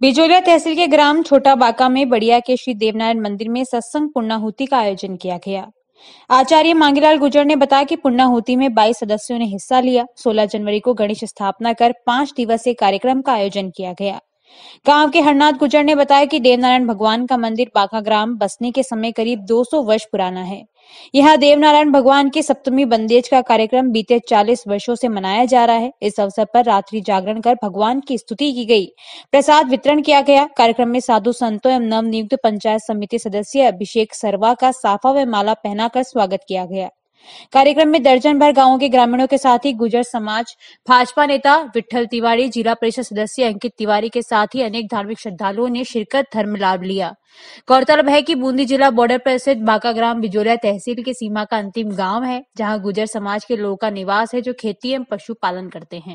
बिजोलिया तहसील के ग्राम छोटा बाका में बड़िया के श्री देवनारायण मंदिर में सत्संग पूर्णाहुति का आयोजन किया गया आचार्य मांगीलाल गुजर ने बताया कि पुण्याहूति में 22 सदस्यों ने हिस्सा लिया 16 जनवरी को गणेश स्थापना कर पांच दिवसीय कार्यक्रम का आयोजन किया गया गांव के हरनाथ गुजर ने बताया कि देवनारायण भगवान का मंदिर ग्राम बसने के समय करीब 200 वर्ष पुराना है यहाँ देवनारायण भगवान के सप्तमी बंदेज का कार्यक्रम बीते 40 वर्षों से मनाया जा रहा है इस अवसर पर रात्रि जागरण कर भगवान की स्तुति की गई प्रसाद वितरण किया गया कार्यक्रम में साधु संतों एवं नवनियुक्त पंचायत समिति सदस्य अभिषेक सरवा का साफा व माला पहनाकर स्वागत किया गया कार्यक्रम में दर्जन भर गाँव के ग्रामीणों के साथ ही गुजर समाज भाजपा नेता विठल तिवारी जिला परिषद सदस्य अंकित तिवारी के साथ ही अनेक धार्मिक श्रद्धालुओं ने शिरकत धर्म लाभ लिया गौरतलब है कि बूंदी जिला बॉर्डर पर स्थित बांका ग्राम बिजोलिया तहसील की सीमा का अंतिम गांव है जहां गुजर समाज के लोगों का निवास है जो खेती एवं पशुपालन करते हैं